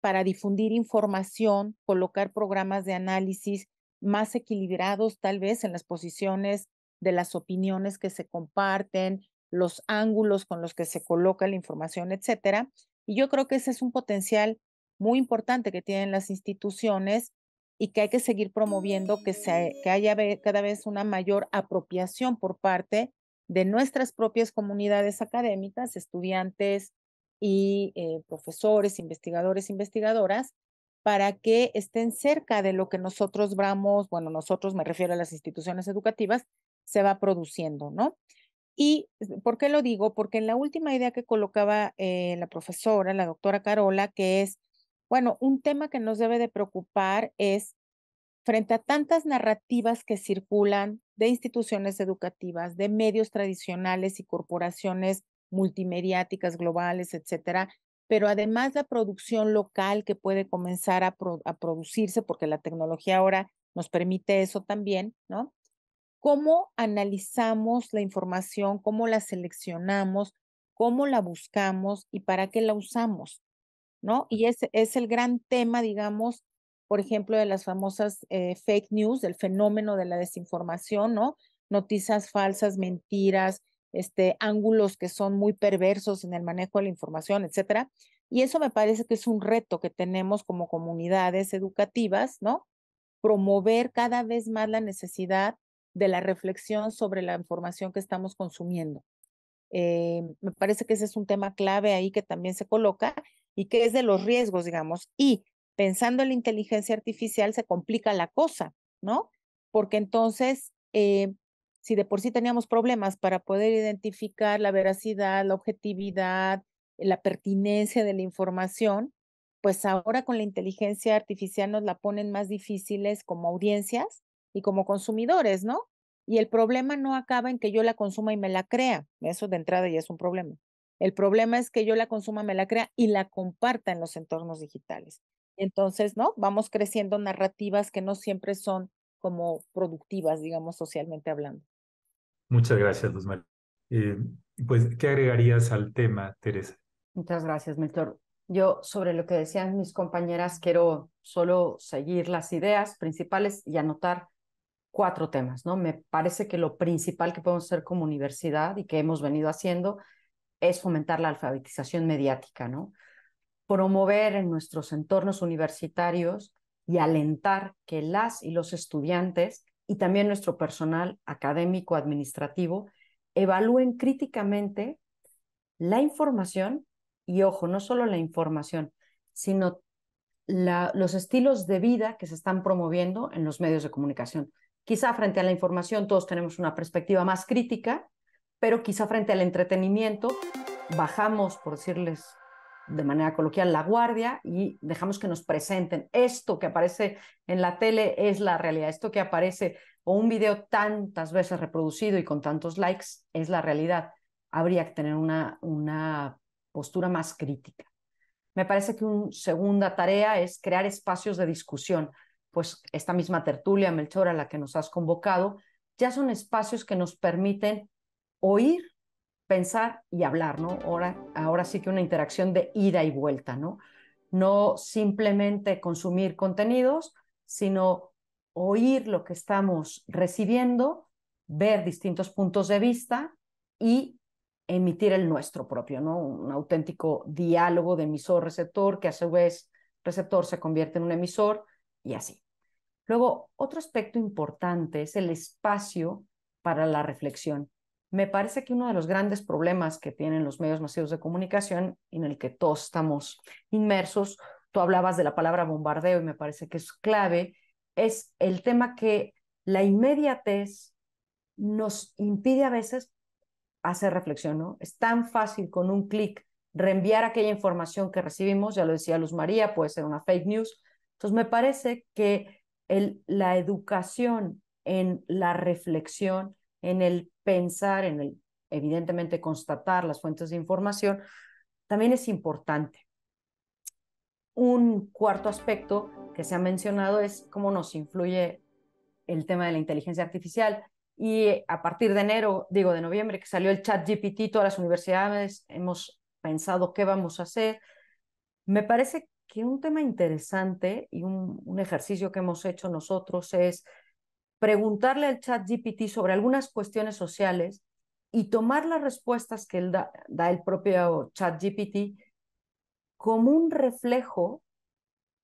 para difundir información, colocar programas de análisis más equilibrados tal vez en las posiciones de las opiniones que se comparten, los ángulos con los que se coloca la información, etcétera. Y yo creo que ese es un potencial muy importante que tienen las instituciones y que hay que seguir promoviendo que, que haya cada vez una mayor apropiación por parte de nuestras propias comunidades académicas, estudiantes, y eh, profesores, investigadores, investigadoras, para que estén cerca de lo que nosotros vamos, bueno, nosotros me refiero a las instituciones educativas, se va produciendo, ¿no? ¿Y eh, por qué lo digo? Porque en la última idea que colocaba eh, la profesora, la doctora Carola, que es, bueno, un tema que nos debe de preocupar es frente a tantas narrativas que circulan de instituciones educativas, de medios tradicionales y corporaciones multimediáticas globales, etcétera, pero además la producción local que puede comenzar a, producirse, porque la tecnología ahora nos permite eso también, ¿no? ¿Cómo analizamos la información? ¿Cómo la seleccionamos? ¿Cómo la buscamos? ¿Y para qué la usamos? ¿No? Y ese es el gran tema, digamos, por ejemplo, de las famosas eh, fake news, del fenómeno de la desinformación, ¿no? Noticias falsas, mentiras, este, ángulos que son muy perversos en el manejo de la información, etcétera. Y eso me parece que es un reto que tenemos como comunidades educativas, ¿no? Promover cada vez más la necesidad de la reflexión sobre la información que estamos consumiendo. Eh, me parece que ese es un tema clave ahí que también se coloca y que es de los riesgos, digamos. Y pensando en la inteligencia artificial se complica la cosa, ¿no? Porque entonces eh, si de por sí teníamos problemas para poder identificar la veracidad, la objetividad, la pertinencia de la información, pues ahora con la inteligencia artificial nos la ponen más difíciles como audiencias y como consumidores, ¿no? Y el problema no acaba en que yo la consuma y me la crea, eso de entrada ya es un problema. El problema es que yo la consuma, me la crea y la comparta en los entornos digitales. Entonces, ¿no? Vamos creciendo narrativas que no siempre son como productivas, digamos, socialmente hablando. Muchas gracias, Luz eh, pues, ¿qué agregarías al tema, Teresa? Muchas gracias, Melchor. Yo sobre lo que decían mis compañeras quiero solo seguir las ideas principales y anotar cuatro temas, ¿no? Me parece que lo principal que podemos hacer como universidad y que hemos venido haciendo es fomentar la alfabetización mediática, ¿no? Promover en nuestros entornos universitarios y alentar que las y los estudiantes y también nuestro personal académico administrativo evalúen críticamente la información y ojo, no solo la información, sino los estilos de vida que se están promoviendo en los medios de comunicación. Quizá frente a la información todos tenemos una perspectiva más crítica, pero quizá frente al entretenimiento bajamos, por decirles de manera coloquial, la guardia y dejamos que nos presenten esto que aparece en la tele es la realidad, esto que aparece o un video tantas veces reproducido y con tantos likes es la realidad. Habría que tener una, una postura más crítica. Me parece que una segunda tarea es crear espacios de discusión, pues esta misma tertulia, Melchor, a la que nos has convocado, ya son espacios que nos permiten oír pensar y hablar, ¿no? Ahora, ahora sí que una interacción de ida y vuelta, ¿no? No simplemente consumir contenidos, sino oír lo que estamos recibiendo, ver distintos puntos de vista y emitir el nuestro propio, ¿no? Un auténtico diálogo de emisor-receptor que a su vez receptor se convierte en un emisor y así. Luego, otro aspecto importante es el espacio para la reflexión me parece que uno de los grandes problemas que tienen los medios masivos de comunicación, en el que todos estamos inmersos, tú hablabas de la palabra bombardeo y me parece que es clave, es el tema que la inmediatez nos impide a veces hacer reflexión, ¿no? Es tan fácil con un clic reenviar aquella información que recibimos, ya lo decía Luz María, puede ser una fake news. Entonces, me parece que el, la educación en la reflexión, en el pensar en el, evidentemente, constatar las fuentes de información, también es importante. Un cuarto aspecto que se ha mencionado es cómo nos influye el tema de la inteligencia artificial. Y eh, a partir de enero, digo de noviembre, que salió el chat GPT, todas las universidades hemos pensado qué vamos a hacer. Me parece que un tema interesante y un ejercicio que hemos hecho nosotros es preguntarle al chat GPT sobre algunas cuestiones sociales y tomar las respuestas que él da, da el propio chat GPT como un reflejo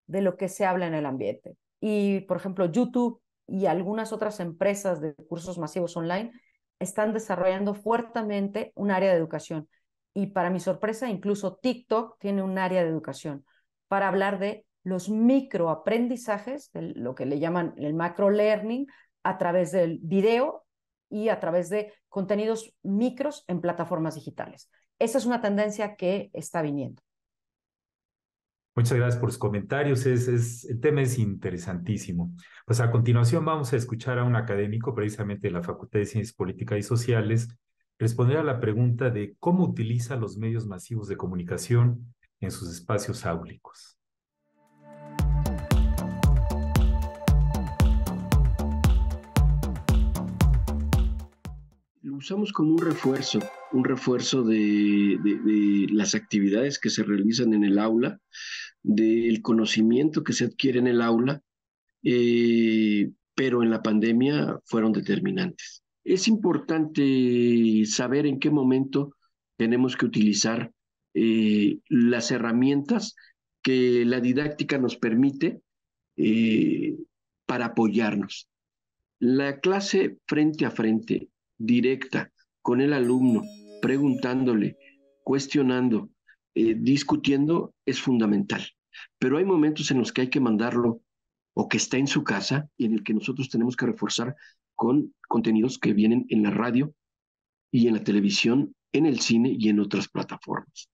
de lo que se habla en el ambiente. Y, por ejemplo, YouTube y algunas otras empresas de cursos masivos online están desarrollando fuertemente un área de educación. Y para mi sorpresa, incluso TikTok tiene un área de educación para hablar de los microaprendizajes, lo que le llaman el macro learning, a través del video y a través de contenidos micros en plataformas digitales. Esa es una tendencia que está viniendo. Muchas gracias por sus comentarios. Es, el tema es interesantísimo. Pues a continuación vamos a escuchar a un académico precisamente de la Facultad de Ciencias Políticas y Sociales responder a la pregunta de cómo utiliza los medios masivos de comunicación en sus espacios áulicos. Lo usamos como un refuerzo, un refuerzo de, las actividades que se realizan en el aula, del conocimiento que se adquiere en el aula, eh, pero en la pandemia fueron determinantes. Es importante saber en qué momento tenemos que utilizar eh, las herramientas que la didáctica nos permite eh, para apoyarnos. La clase frente a frente directa con el alumno, preguntándole, cuestionando, eh, discutiendo, es fundamental. Pero hay momentos en los que hay que mandarlo o que está en su casa y en el que nosotros tenemos que reforzar con contenidos que vienen en la radio y en la televisión, en el cine y en otras plataformas.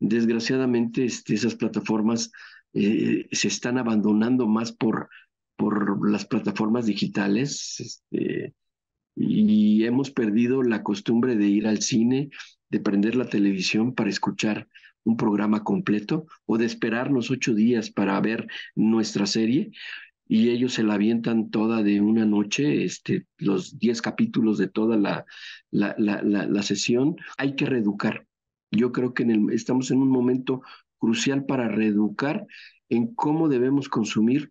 Desgraciadamente, este, esas plataformas eh, se están abandonando más por, por las plataformas digitales, este, y hemos perdido la costumbre de ir al cine, de prender la televisión para escuchar un programa completo o de los ocho días para ver nuestra serie y ellos se la avientan toda de una noche, este, los diez capítulos de toda la, la, sesión. Hay que reeducar. Yo creo que estamos en un momento crucial para reeducar en cómo debemos consumir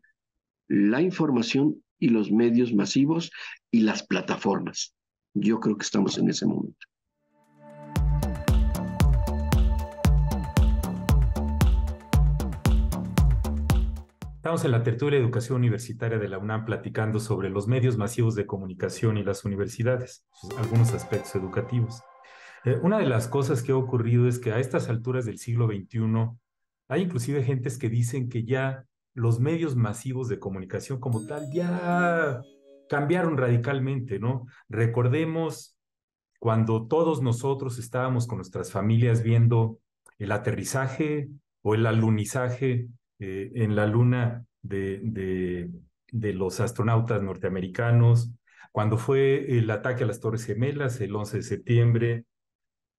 la información y los medios masivos y las plataformas. Yo creo que estamos en ese momento. Estamos en la tertulia de educación universitaria de la UNAM platicando sobre los medios masivos de comunicación y las universidades, algunos aspectos educativos. Eh, una de las cosas que ha ocurrido es que a estas alturas del siglo XXI hay inclusive gentes que dicen que ya los medios masivos de comunicación como tal ya cambiaron radicalmente, ¿no? Recordemos cuando todos nosotros estábamos con nuestras familias viendo el aterrizaje o el alunizaje eh, en la luna de, de, de, los astronautas norteamericanos, cuando fue el ataque a las Torres Gemelas el 11 de septiembre,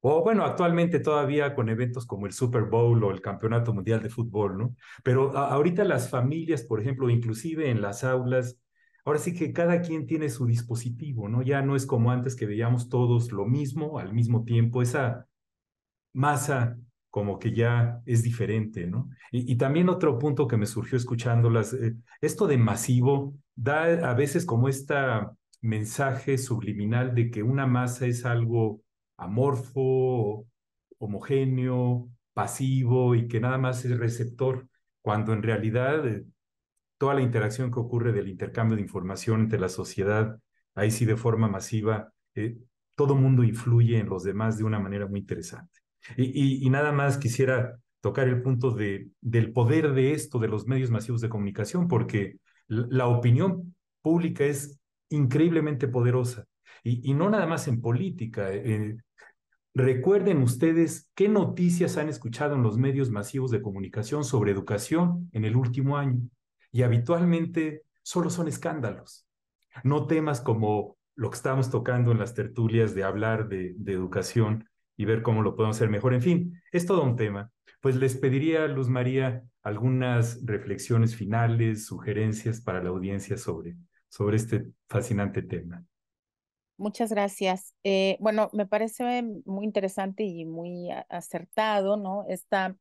o bueno, actualmente todavía con eventos como el Super Bowl o el Campeonato Mundial de Fútbol, ¿no? Pero ahorita las familias, por ejemplo, inclusive en las aulas, ahora sí que cada quien tiene su dispositivo, ¿no? Ya no es como antes que veíamos todos lo mismo al mismo tiempo, esa masa como que ya es diferente, ¿no? Y, también otro punto que me surgió escuchándolas, eh, esto de masivo da a veces como este mensaje subliminal de que una masa es algo amorfo, homogéneo, pasivo y que nada más es receptor, cuando en realidad eh, toda la interacción que ocurre del intercambio de información entre la sociedad, ahí sí de forma masiva, eh, todo mundo influye en los demás de una manera muy interesante. Y, y nada más quisiera tocar el punto de, del poder de esto, de los medios masivos de comunicación, porque la opinión pública es increíblemente poderosa y, no nada más en política. Eh, recuerden ustedes qué noticias han escuchado en los medios masivos de comunicación sobre educación en el último año. Y habitualmente solo son escándalos. No temas como lo que estamos tocando en las tertulias de hablar de, educación y ver cómo lo podemos hacer mejor. En fin, es todo un tema. Pues les pediría, Luz María, algunas reflexiones finales, sugerencias para la audiencia sobre, sobre este fascinante tema. Muchas gracias. Eh, bueno, me parece muy interesante y muy acertado, ¿no? Esta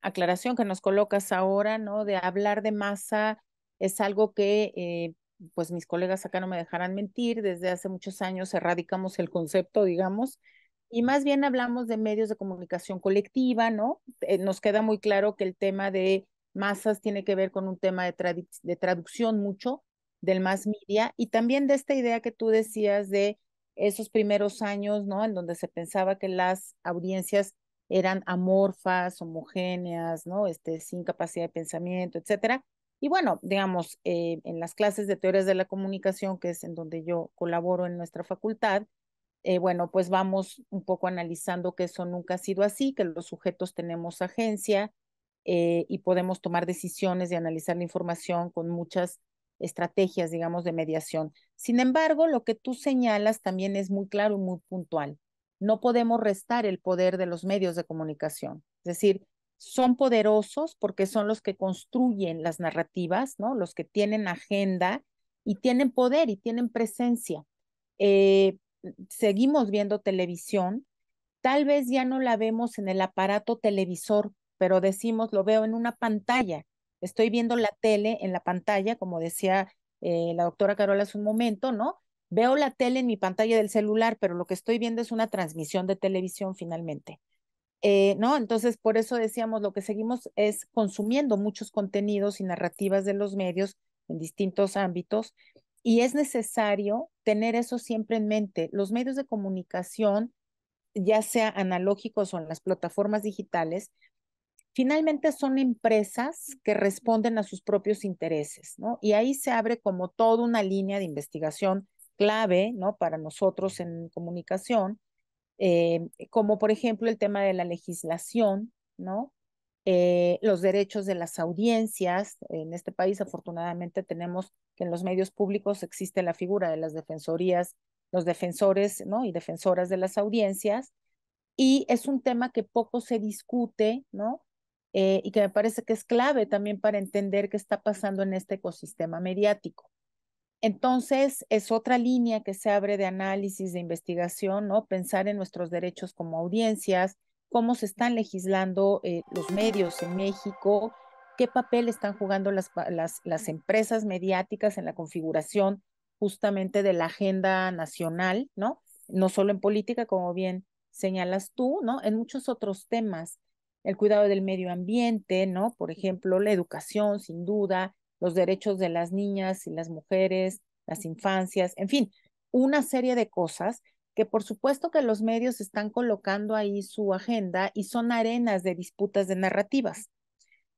aclaración que nos colocas ahora, ¿no? De hablar de masa es algo que, eh, pues mis colegas acá no me dejarán mentir, desde hace muchos años erradicamos el concepto, digamos, y más bien hablamos de medios de comunicación colectiva, ¿no? Eh, nos queda muy claro que el tema de masas tiene que ver con un tema de, de traducción mucho, del más media y también de esta idea que tú decías de esos primeros años, ¿no? En donde se pensaba que las audiencias eran amorfas, homogéneas, ¿no? Este, sin capacidad de pensamiento, etcétera. Y bueno, digamos, eh, en las clases de teorías de la comunicación, que es en donde yo colaboro en nuestra facultad, eh, bueno, pues vamos un poco analizando que eso nunca ha sido así, que los sujetos tenemos agencia eh, y podemos tomar decisiones y analizar la información con muchas estrategias, digamos, de mediación. Sin embargo, lo que tú señalas también es muy claro y muy puntual. No podemos restar el poder de los medios de comunicación. Es decir, son poderosos porque son los que construyen las narrativas, ¿no? Los que tienen agenda y tienen poder y tienen presencia. Eh, seguimos viendo televisión, tal vez ya no la vemos en el aparato televisor, pero decimos, lo veo en una pantalla estoy viendo la tele en la pantalla, como decía eh, la doctora Carola hace un momento, ¿no? Veo la tele en mi pantalla del celular, pero lo que estoy viendo es una transmisión de televisión finalmente. Eh, ¿No? Entonces, por eso decíamos, lo que seguimos es consumiendo muchos contenidos y narrativas de los medios en distintos ámbitos, y es necesario tener eso siempre en mente. Los medios de comunicación, ya sea analógicos o en las plataformas digitales, Finalmente son empresas que responden a sus propios intereses, ¿no? Y ahí se abre como toda una línea de investigación clave, ¿no? Para nosotros en comunicación, eh, como por ejemplo el tema de la legislación, ¿no? Eh, los derechos de las audiencias. En este país, afortunadamente, tenemos que en los medios públicos existe la figura de las defensorías, los defensores ¿no? y defensoras de las audiencias. Y es un tema que poco se discute, ¿no? Eh, y que me parece que es clave también para entender qué está pasando en este ecosistema mediático. Entonces, es otra línea que se abre de análisis, de investigación, ¿no? Pensar en nuestros derechos como audiencias, cómo se están legislando eh, los medios en México, qué papel están jugando las, empresas mediáticas en la configuración justamente de la agenda nacional, ¿no? No solo en política, como bien señalas tú, ¿no? En muchos otros temas el cuidado del medio ambiente, ¿no? Por ejemplo, la educación, sin duda, los derechos de las niñas y las mujeres, las infancias, en fin, una serie de cosas que por supuesto que los medios están colocando ahí su agenda y son arenas de disputas de narrativas.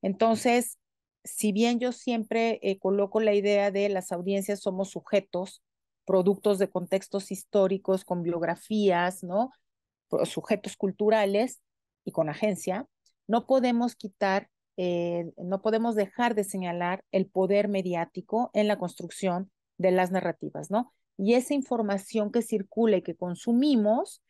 Entonces, si bien yo siempre eh, coloco la idea de las audiencias somos sujetos, productos de contextos históricos, con biografías, ¿no? Sujetos culturales y con agencia, no podemos quitar, eh, no podemos dejar de señalar el poder mediático en la construcción de las narrativas, ¿no? Y esa información que circula y que consumimos,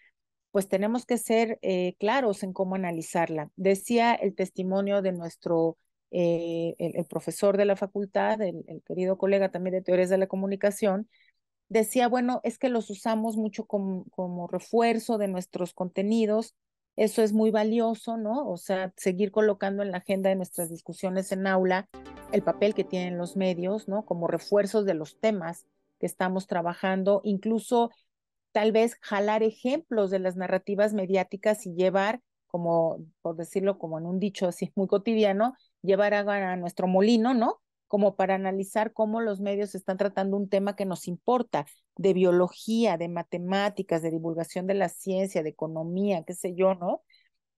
pues tenemos que ser eh, claros en cómo analizarla. Decía el testimonio de nuestro, eh, el, profesor de la facultad, el, querido colega también de teorías de la comunicación, decía, bueno, es que los usamos mucho como refuerzo de nuestros contenidos eso es muy valioso, ¿no? O sea, seguir colocando en la agenda de nuestras discusiones en aula el papel que tienen los medios, ¿no? Como refuerzos de los temas que estamos trabajando, incluso tal vez jalar ejemplos de las narrativas mediáticas y llevar, como por decirlo como en un dicho así muy cotidiano, llevar a, a nuestro molino, ¿no? como para analizar cómo los medios están tratando un tema que nos importa, de biología, de matemáticas, de divulgación de la ciencia, de economía, qué sé yo, ¿no?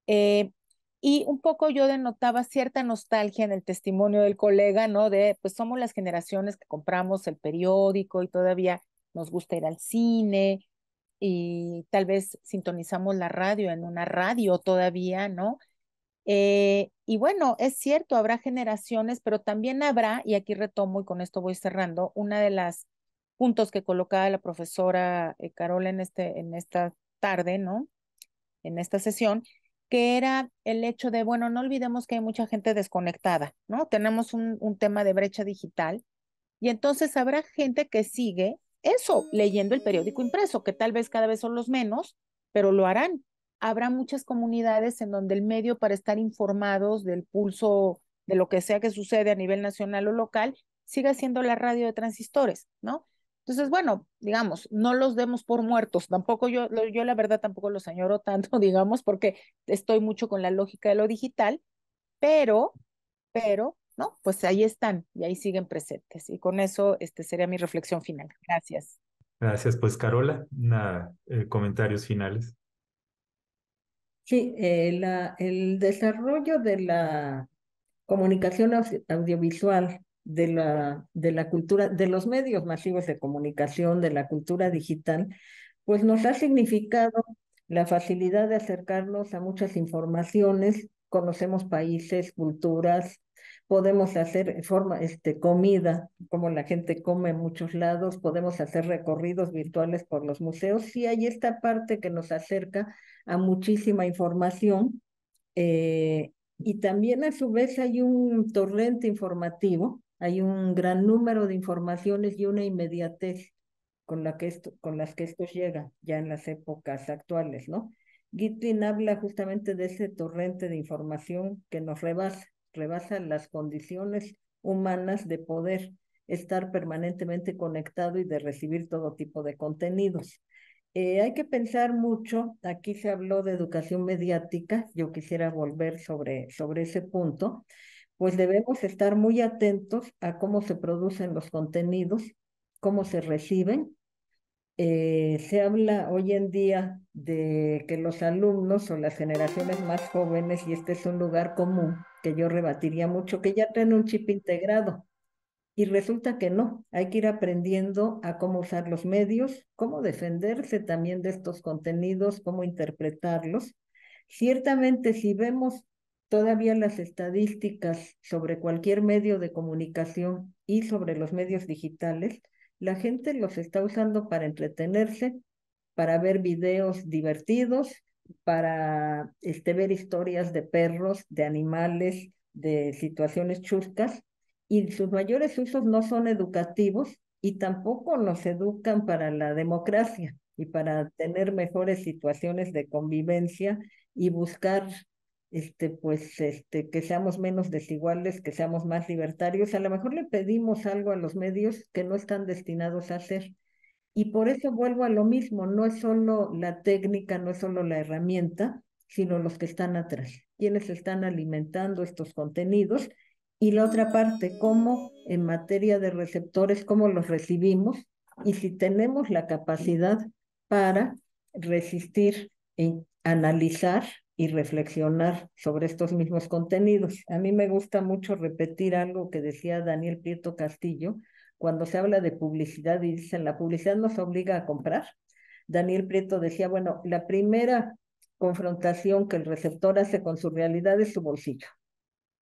Eh, y un poco yo denotaba cierta nostalgia en el testimonio del colega, ¿no? De, pues somos las generaciones que compramos el periódico y todavía nos gusta ir al cine y tal vez sintonizamos la radio en una radio todavía, ¿no? Eh, y bueno, es cierto, habrá generaciones, pero también habrá, y aquí retomo y con esto voy cerrando, una de las puntos que colocaba la profesora eh, Carol Carola en, este, en esta tarde, ¿no? En esta sesión, que era el hecho de, bueno, no olvidemos que hay mucha gente desconectada, ¿no? Tenemos un, un tema de brecha digital y entonces habrá gente que sigue eso, leyendo el periódico impreso, que tal vez cada vez son los menos, pero lo harán, habrá muchas comunidades en donde el medio para estar informados del pulso de lo que sea que sucede a nivel nacional o local siga siendo la radio de transistores, ¿no? Entonces, bueno, digamos, no los demos por muertos, tampoco yo, yo la verdad tampoco los añoro tanto, digamos, porque estoy mucho con la lógica de lo digital, pero, pero, ¿no? Pues ahí están y ahí siguen presentes. Y con eso, este sería mi reflexión final. Gracias. Gracias, pues Carola, nada, eh, comentarios finales. Sí, eh, el desarrollo de la comunicación audiovisual, de la, de la cultura, de los medios masivos de comunicación, de la cultura digital, pues nos ha significado la facilidad de acercarnos a muchas informaciones, conocemos países, culturas, podemos hacer forma, este, comida, como la gente come en muchos lados, podemos hacer recorridos virtuales por los museos, Sí hay esta parte que nos acerca a muchísima información. Eh, y también a su vez hay un torrente informativo, hay un gran número de informaciones y una inmediatez con, la que esto, con las que ya en las épocas actuales, ¿no? Gitlin habla justamente de ese torrente de información que nos rebasa rebasa las condiciones humanas de poder estar permanentemente conectado y de recibir todo tipo de contenidos. Eh, hay que pensar mucho, aquí se habló de educación mediática, yo quisiera volver sobre, sobre ese punto, pues debemos estar muy atentos a cómo se producen los contenidos, cómo se reciben eh, se habla hoy en día de que los alumnos o las generaciones más jóvenes, y este es un lugar común que yo rebatiría mucho, que ya tienen un chip integrado. Y resulta que no, hay que ir aprendiendo a cómo usar los medios, cómo defenderse también de estos contenidos, cómo interpretarlos. Ciertamente, si vemos todavía las estadísticas sobre cualquier medio de comunicación y sobre los medios digitales, la gente los está usando para entretenerse, para ver videos divertidos, para este, ver historias de perros, de animales, de situaciones chuscas, y sus mayores usos no son educativos y tampoco nos educan para la democracia y para tener mejores situaciones de convivencia y buscar este, pues, este, que seamos menos desiguales, que seamos más libertarios. A lo mejor le pedimos algo a los medios que no están destinados a hacer. Y por eso vuelvo a lo mismo, no es solo la técnica, no es solo la herramienta, sino los que están atrás, quienes están alimentando estos contenidos. Y la otra parte, cómo en materia de receptores, cómo los recibimos y si tenemos la capacidad para resistir, en analizar y reflexionar sobre estos mismos contenidos. A mí me gusta mucho repetir algo que decía Daniel Prieto Castillo cuando se habla de publicidad y dicen la publicidad nos obliga a comprar. Daniel Prieto decía, bueno, la primera confrontación que el receptor hace con su realidad es su bolsillo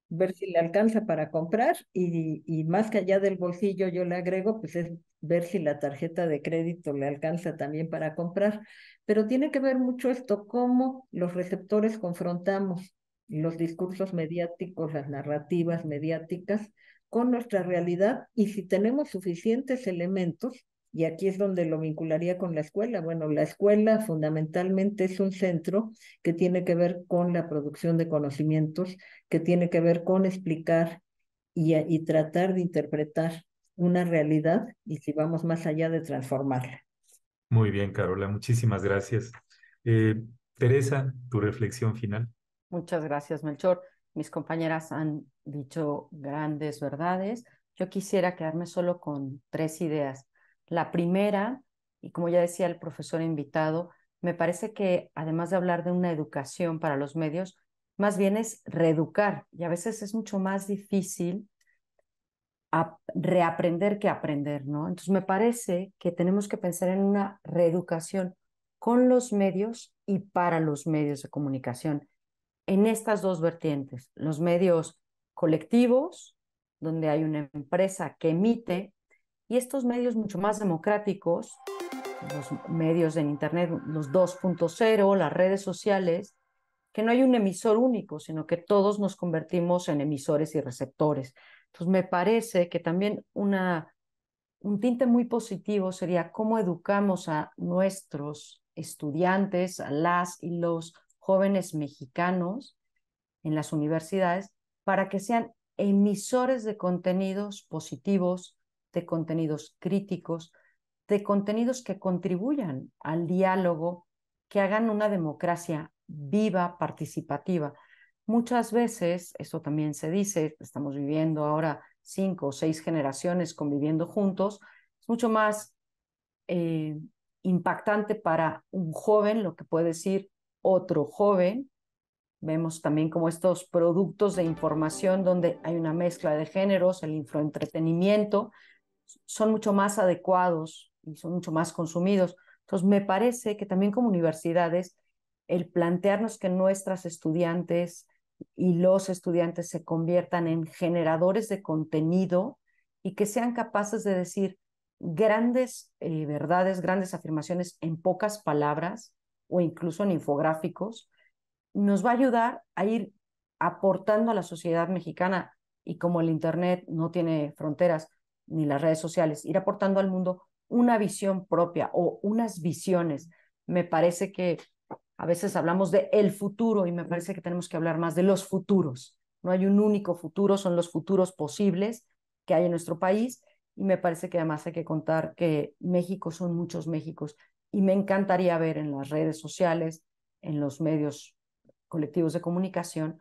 ver si le alcanza para comprar y, y, más que allá del bolsillo yo le agrego, pues es ver si la tarjeta de crédito le alcanza también para comprar. Pero tiene que ver mucho esto, cómo los receptores confrontamos los discursos mediáticos, las narrativas mediáticas con nuestra realidad y si tenemos suficientes elementos y aquí es donde lo vincularía con la escuela. Bueno, la escuela fundamentalmente es un centro que tiene que ver con la producción de conocimientos, que tiene que ver con explicar y, tratar de interpretar una realidad y si vamos más allá de transformarla. Muy bien, Carola, muchísimas gracias. Eh, Teresa, tu reflexión final. Muchas gracias, Melchor. Mis compañeras han dicho grandes verdades. Yo quisiera quedarme solo con tres ideas. La primera, y como ya decía el profesor invitado, me parece que además de hablar de una educación para los medios, más bien es reeducar y a veces es mucho más difícil reaprender que aprender, ¿no? Entonces me parece que tenemos que pensar en una reeducación con los medios y para los medios de comunicación en estas dos vertientes, los medios colectivos, donde hay una empresa que emite y estos medios mucho más democráticos, los medios en Internet, los 2.0, las redes sociales, que no hay un emisor único, sino que todos nos convertimos en emisores y receptores. Entonces, me parece que también una, un tinte muy positivo sería cómo educamos a nuestros estudiantes, a las y los jóvenes mexicanos en las universidades, para que sean emisores de contenidos positivos, de contenidos críticos, de contenidos que contribuyan al diálogo, que hagan una democracia viva, participativa. Muchas veces, esto también se dice, estamos viviendo ahora cinco o seis generaciones conviviendo juntos, es mucho más eh, impactante para un joven lo que puede decir otro joven. Vemos también como estos productos de información donde hay una mezcla de géneros, el infoentretenimiento, son mucho más adecuados y son mucho más consumidos. Entonces, me parece que también como universidades, el plantearnos que nuestras estudiantes y los estudiantes se conviertan en generadores de contenido y que sean capaces de decir grandes eh, verdades, grandes afirmaciones en pocas palabras o incluso en infográficos, nos va a ayudar a ir aportando a la sociedad mexicana. Y como el Internet no tiene fronteras, ni las redes sociales, ir aportando al mundo una visión propia o unas visiones. Me parece que a veces hablamos de el futuro y me parece que tenemos que hablar más de los futuros. No hay un único futuro, son los futuros posibles que hay en nuestro país y me parece que además hay que contar que México son muchos Méxicos y me encantaría ver en las redes sociales, en los medios colectivos de comunicación,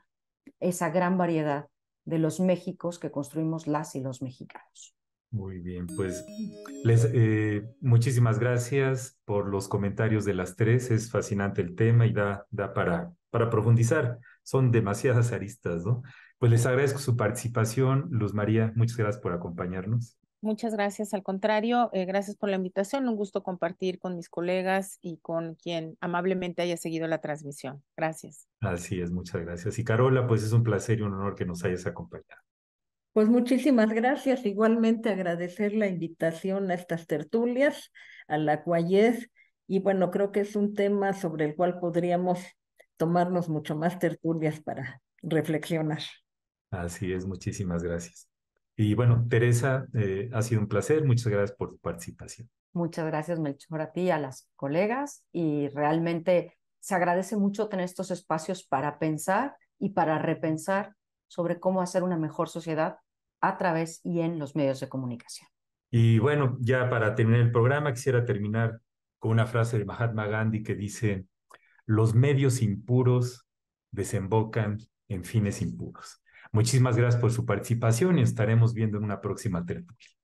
esa gran variedad de los Méxicos que construimos las y los mexicanos. Muy bien, pues les eh, muchísimas gracias por los comentarios de las tres. Es fascinante el tema y da, da para, para profundizar. Son demasiadas aristas, ¿no? Pues les agradezco su participación. Luz María, muchas gracias por acompañarnos. Muchas gracias, al contrario, eh, gracias por la invitación. Un gusto compartir con mis colegas y con quien amablemente haya seguido la transmisión. Gracias. Así es, muchas gracias. Y Carola, pues es un placer y un honor que nos hayas acompañado. Pues muchísimas gracias. Igualmente agradecer la invitación a estas tertulias, a la Cuayez. Y bueno, creo que es un tema sobre el cual podríamos tomarnos mucho más tertulias para reflexionar. Así es, muchísimas gracias. Y bueno, Teresa, eh, ha sido un placer. Muchas gracias por tu participación. Muchas gracias, Melchor, a ti y a las colegas. Y realmente se agradece mucho tener estos espacios para pensar y para repensar sobre cómo hacer una mejor sociedad a través y en los medios de comunicación. Y bueno, ya para terminar el programa, quisiera terminar con una frase de Mahatma Gandhi que dice, los medios impuros desembocan en fines impuros. Muchísimas gracias por su participación y estaremos viendo en una próxima tertulia.